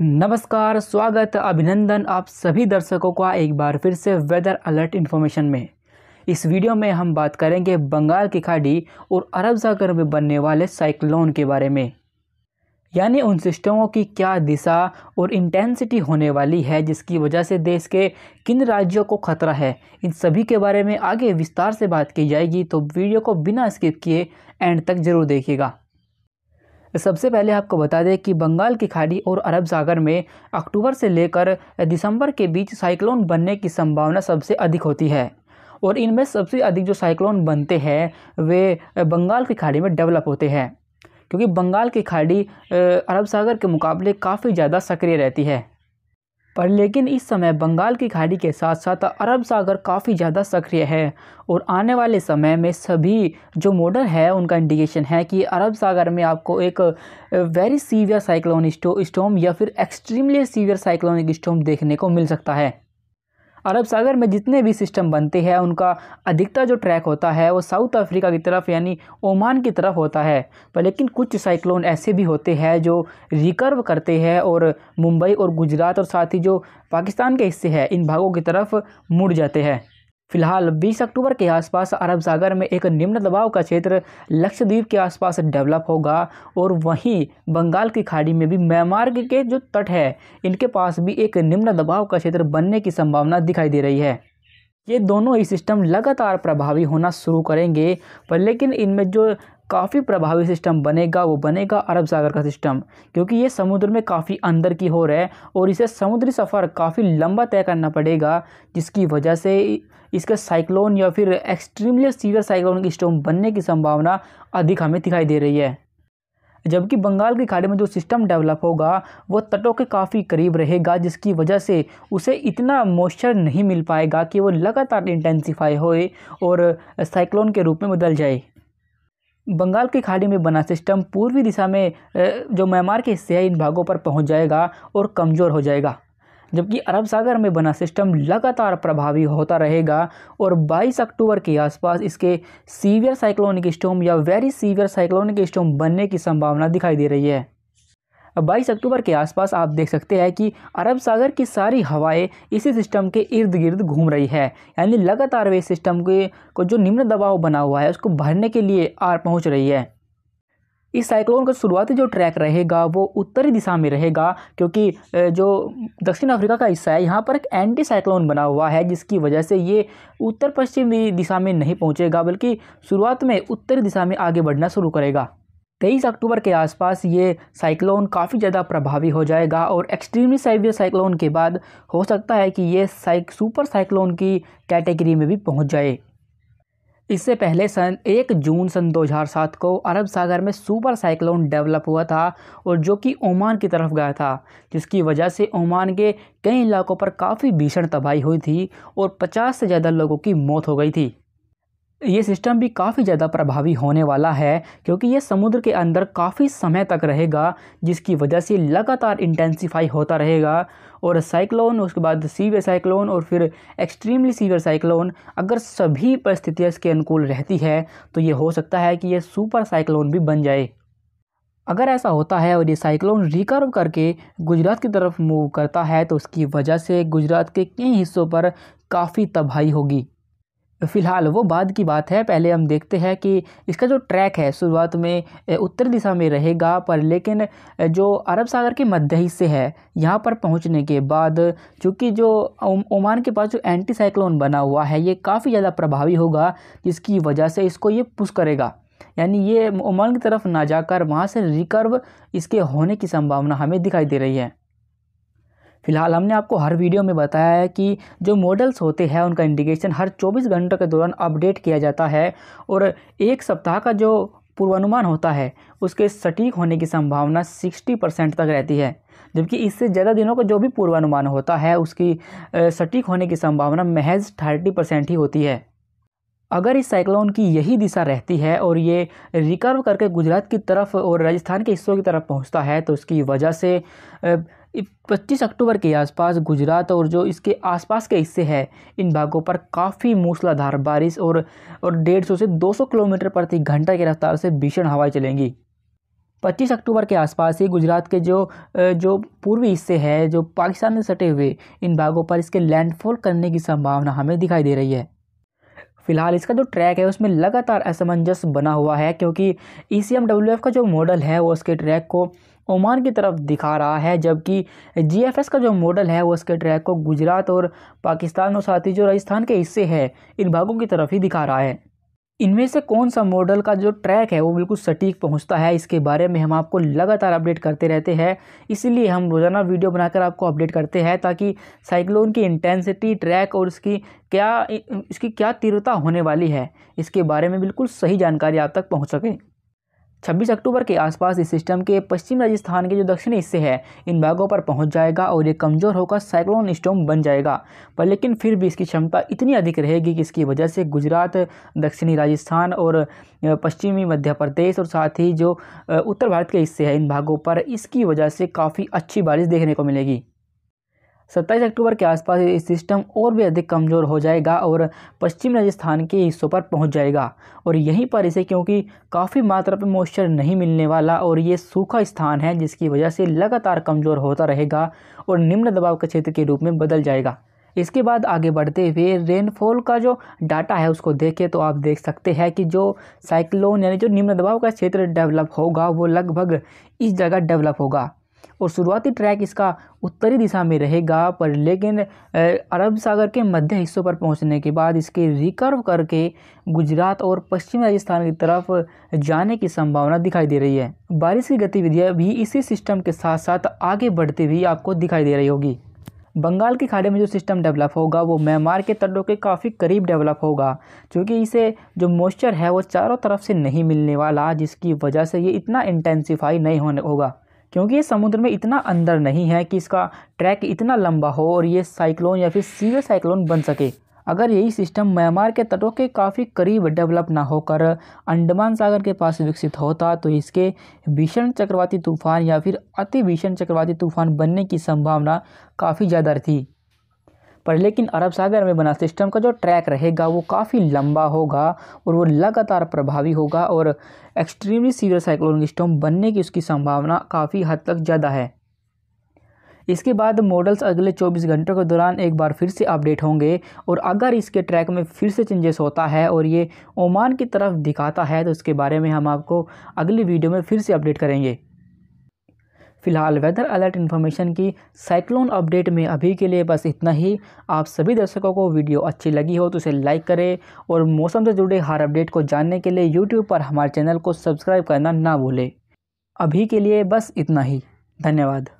नमस्कार स्वागत अभिनंदन आप सभी दर्शकों का एक बार फिर से वेदर अलर्ट इन्फॉर्मेशन में इस वीडियो में हम बात करेंगे बंगाल की खाड़ी और अरब सागर में बनने वाले साइक्लोन के बारे में यानी उन सिस्टमों की क्या दिशा और इंटेंसिटी होने वाली है जिसकी वजह से देश के किन राज्यों को खतरा है इन सभी के बारे में आगे विस्तार से बात की जाएगी तो वीडियो को बिना स्किप किए एंड तक ज़रूर देखिएगा सबसे पहले आपको बता दें कि बंगाल की खाड़ी और अरब सागर में अक्टूबर से लेकर दिसंबर के बीच साइक्लोन बनने की संभावना सबसे अधिक होती है और इनमें सबसे अधिक जो साइक्लोन बनते हैं वे बंगाल की खाड़ी में डेवलप होते हैं क्योंकि बंगाल की खाड़ी अरब सागर के मुकाबले काफ़ी ज़्यादा सक्रिय रहती है पर लेकिन इस समय बंगाल की खाड़ी के साथ साथ अरब सागर काफ़ी ज़्यादा सक्रिय है और आने वाले समय में सभी जो मॉडल है उनका इंडिकेशन है कि अरब सागर में आपको एक वेरी सीवियर साइक्लोन स्टोम या फिर एक्सट्रीमली सीवियर साइक्लोनिक स्टोम देखने को मिल सकता है अरब सागर में जितने भी सिस्टम बनते हैं उनका अधिकतर जो ट्रैक होता है वो साउथ अफ्रीका की तरफ यानी ओमान की तरफ होता है पर लेकिन कुछ साइक्लोन ऐसे भी होते हैं जो रिकर्व करते हैं और मुंबई और गुजरात और साथ ही जो पाकिस्तान के हिस्से हैं इन भागों की तरफ मुड़ जाते हैं फिलहाल 20 अक्टूबर के आसपास अरब सागर में एक निम्न दबाव का क्षेत्र लक्षद्वीप के आसपास डेवलप होगा और वहीं बंगाल की खाड़ी में भी म्यांमार के जो तट है इनके पास भी एक निम्न दबाव का क्षेत्र बनने की संभावना दिखाई दे रही है ये दोनों ही सिस्टम लगातार प्रभावी होना शुरू करेंगे पर लेकिन इनमें जो काफ़ी प्रभावी सिस्टम बनेगा वो बनेगा अरब सागर का सिस्टम क्योंकि ये समुद्र में काफ़ी अंदर की हो रहा है और इसे समुद्री सफ़र काफ़ी लंबा तय करना पड़ेगा जिसकी वजह से इसके साइक्लोन या फिर एक्सट्रीमली सीवियर साइक्लोन की स्टोम बनने की संभावना अधिक हमें दिखाई दे रही है जबकि बंगाल की खाड़ी में जो सिस्टम डेवलप होगा वो तटों के काफ़ी करीब रहेगा जिसकी वजह से उसे इतना मॉइस्चर नहीं मिल पाएगा कि वो लगातार इंटेंसीफाई होए और साइक्लोन के रूप में बदल जाए बंगाल की खाड़ी में बना सिस्टम पूर्वी दिशा में जो म्यांमार के हिस्से इन भागों पर पहुंच जाएगा और कमज़ोर हो जाएगा जबकि अरब सागर में बना सिस्टम लगातार प्रभावी होता रहेगा और 22 अक्टूबर के आसपास इसके सीवियर साइक्लोनिक स्टोम या वेरी सीवियर साइक्लोनिक स्टोम बनने की संभावना दिखाई दे रही है बाईस अक्टूबर के आसपास आप देख सकते हैं कि अरब सागर की सारी हवाएं इसी सिस्टम के इर्द गिर्द घूम रही है यानी लगातार वे सिस्टम के को जो निम्न दबाव बना हुआ है उसको भरने के लिए आर पहुँच रही है इस साइक्लोन का शुरुआती जो ट्रैक रहेगा वो उत्तरी दिशा में रहेगा क्योंकि जो दक्षिण अफ्रीका का हिस्सा है यहाँ पर एक एंटी साइक्लोन बना हुआ है जिसकी वजह से ये उत्तर पश्चिमी दिशा में नहीं पहुँचेगा बल्कि शुरुआत में उत्तरी दिशा में आगे बढ़ना शुरू करेगा तेईस अक्टूबर के आसपास ये साइक्लोन काफ़ी ज़्यादा प्रभावी हो जाएगा और एक्सट्रीमली सेवियर साइक्लोन के बाद हो सकता है कि ये साइक सुपर साइक्लोन की कैटेगरी में भी पहुंच जाए इससे पहले सन एक जून सन 2007 को अरब सागर में सुपर साइक्लोन डेवलप हुआ था और जो कि ओमान की तरफ गया था जिसकी वजह से ओमान के कई इलाकों पर काफ़ी भीषण तबाही हुई थी और पचास से ज़्यादा लोगों की मौत हो गई थी ये सिस्टम भी काफ़ी ज़्यादा प्रभावी होने वाला है क्योंकि ये समुद्र के अंदर काफ़ी समय तक रहेगा जिसकी वजह से लगातार इंटेंसीफाई होता रहेगा और साइक्लोन उसके बाद सीवियर साइक्लोन और फिर एक्सट्रीमली सीवियर साइक्लोन अगर सभी परिस्थितियाँ इसके अनुकूल रहती है तो ये हो सकता है कि ये सुपर साइक्लोन भी बन जाए अगर ऐसा होता है और ये साइक्लोन रिकर्व करके गुजरात की तरफ मूव करता है तो उसकी वजह से गुजरात के कई हिस्सों पर काफ़ी तबाही होगी फ़िलहाल वो बाद की बात है पहले हम देखते हैं कि इसका जो ट्रैक है शुरुआत में उत्तर दिशा में रहेगा पर लेकिन जो अरब सागर के मध्य हिस्से है यहाँ पर पहुँचने के बाद चूँकि जो ओमान के पास जो एंटी साइक्लोन बना हुआ है ये काफ़ी ज़्यादा प्रभावी होगा जिसकी वजह से इसको ये पुश करेगा यानी ये ओमान की तरफ ना जाकर वहाँ से रिकर्व इसके होने की संभावना हमें दिखाई दे रही है फिलहाल हमने आपको हर वीडियो में बताया है कि जो मॉडल्स होते हैं उनका इंडिकेशन हर 24 घंटों के दौरान अपडेट किया जाता है और एक सप्ताह का जो पूर्वानुमान होता है उसके सटीक होने की संभावना 60 परसेंट तक रहती है जबकि इससे ज़्यादा दिनों का जो भी पूर्वानुमान होता है उसकी सटीक होने की संभावना महज थर्टी परसेंट ही होती है अगर इस साइक्लोन की यही दिशा रहती है और ये रिकर्व करके गुजरात की तरफ और राजस्थान के हिस्सों की तरफ पहुंचता है तो इसकी वजह से 25 अक्टूबर के आसपास गुजरात और जो इसके आसपास के हिस्से हैं इन भागों पर काफ़ी मूसलाधार बारिश और और 150 से 200 किलोमीटर प्रति घंटा की रफ्तार से भीषण हवाएं चलेंगी 25 अक्टूबर के आसपास ही गुजरात के जो जो पूर्वी हिस्से हैं जो पाकिस्तान में सटे हुए इन भागों पर इसके लैंडफॉल करने की संभावना हमें दिखाई दे रही है फिलहाल इसका जो ट्रैक है उसमें लगातार असमंजस बना हुआ है क्योंकि ई e सी का जो मॉडल है वो उसके ट्रैक को ओमान की तरफ दिखा रहा है जबकि जीएफएस का जो मॉडल है वो उसके ट्रैक को गुजरात और पाकिस्तान और साथ ही जो राजस्थान के हिस्से हैं इन भागों की तरफ ही दिखा रहा है इनमें से कौन सा मॉडल का जो ट्रैक है वो बिल्कुल सटीक पहुंचता है इसके बारे में हम आपको लगातार अपडेट करते रहते हैं इसीलिए हम रोज़ाना वीडियो बनाकर आपको अपडेट करते हैं ताकि साइक्लोन की इंटेंसिटी ट्रैक और इसकी क्या इसकी क्या तीव्रता होने वाली है इसके बारे में बिल्कुल सही जानकारी आप तक पहुँच सके 26 अक्टूबर के आसपास इस सिस्टम के पश्चिम राजस्थान के जो दक्षिणी हिस्से हैं इन भागों पर पहुंच जाएगा और ये कमज़ोर होकर साइक्लोन स्टोम बन जाएगा पर लेकिन फिर भी इसकी क्षमता इतनी अधिक रहेगी कि इसकी वजह से गुजरात दक्षिणी राजस्थान और पश्चिमी मध्य प्रदेश और साथ ही जो उत्तर भारत के हिस्से हैं इन भागों पर इसकी वजह से काफ़ी अच्छी बारिश देखने को मिलेगी सत्ताईस अक्टूबर के आसपास ये सिस्टम और भी अधिक कमज़ोर हो जाएगा और पश्चिम राजस्थान के हिस्सों पर पहुंच जाएगा और यहीं पर इसे क्योंकि काफ़ी मात्रा में मॉइस्चर नहीं मिलने वाला और ये सूखा स्थान है जिसकी वजह से लगातार कमज़ोर होता रहेगा और निम्न दबाव के क्षेत्र के रूप में बदल जाएगा इसके बाद आगे बढ़ते हुए रेनफॉल का जो डाटा है उसको देखें तो आप देख सकते हैं कि जो साइक्लोन यानी जो निम्न दबाव का क्षेत्र डेवलप होगा वो लगभग इस जगह डेवलप होगा और शुरुआती ट्रैक इसका उत्तरी दिशा में रहेगा पर लेकिन अरब सागर के मध्य हिस्सों पर पहुंचने के बाद इसके रिकर्व करके गुजरात और पश्चिम राजस्थान की तरफ जाने की संभावना दिखाई दे रही है बारिश की गतिविधियाँ भी इसी सिस्टम के साथ साथ आगे बढ़ती हुई आपको दिखाई दे रही होगी बंगाल की खाड़ी में जो सिस्टम डेवलप होगा वो म्यांमार के तटों के काफ़ी करीब डेवलप होगा क्योंकि इसे जो मॉइस्चर है वो चारों तरफ से नहीं मिलने वाला जिसकी वजह से ये इतना इंटेंसिफाई नहीं होने होगा क्योंकि ये समुद्र में इतना अंदर नहीं है कि इसका ट्रैक इतना लंबा हो और ये साइक्लोन या फिर सीवियर साइक्लोन बन सके अगर यही सिस्टम म्यांमार के तटों के काफ़ी करीब डेवलप ना होकर अंडमान सागर के पास विकसित होता तो इसके भीषण चक्रवाती तूफान या फिर अति भीषण चक्रवाती तूफान बनने की संभावना काफ़ी ज़्यादा थी पर लेकिन अरब सागर में बना सिस्टम का जो ट्रैक रहेगा वो काफ़ी लंबा होगा और वो लगातार प्रभावी होगा और एक्सट्रीमली सीवियर साइक्लोनिक स्टॉम बनने की उसकी संभावना काफ़ी हद तक ज़्यादा है इसके बाद मॉडल्स अगले 24 घंटों के दौरान एक बार फिर से अपडेट होंगे और अगर इसके ट्रैक में फिर से चेंजेस होता है और ये ओमान की तरफ दिखाता है तो इसके बारे में हम आपको अगली वीडियो में फिर से अपडेट करेंगे फिलहाल वेदर अलर्ट इन्फॉर्मेशन की साइक्लोन अपडेट में अभी के लिए बस इतना ही आप सभी दर्शकों को वीडियो अच्छी लगी हो तो उसे लाइक करें और मौसम से जुड़े हर अपडेट को जानने के लिए यूट्यूब पर हमारे चैनल को सब्सक्राइब करना ना भूलें अभी के लिए बस इतना ही धन्यवाद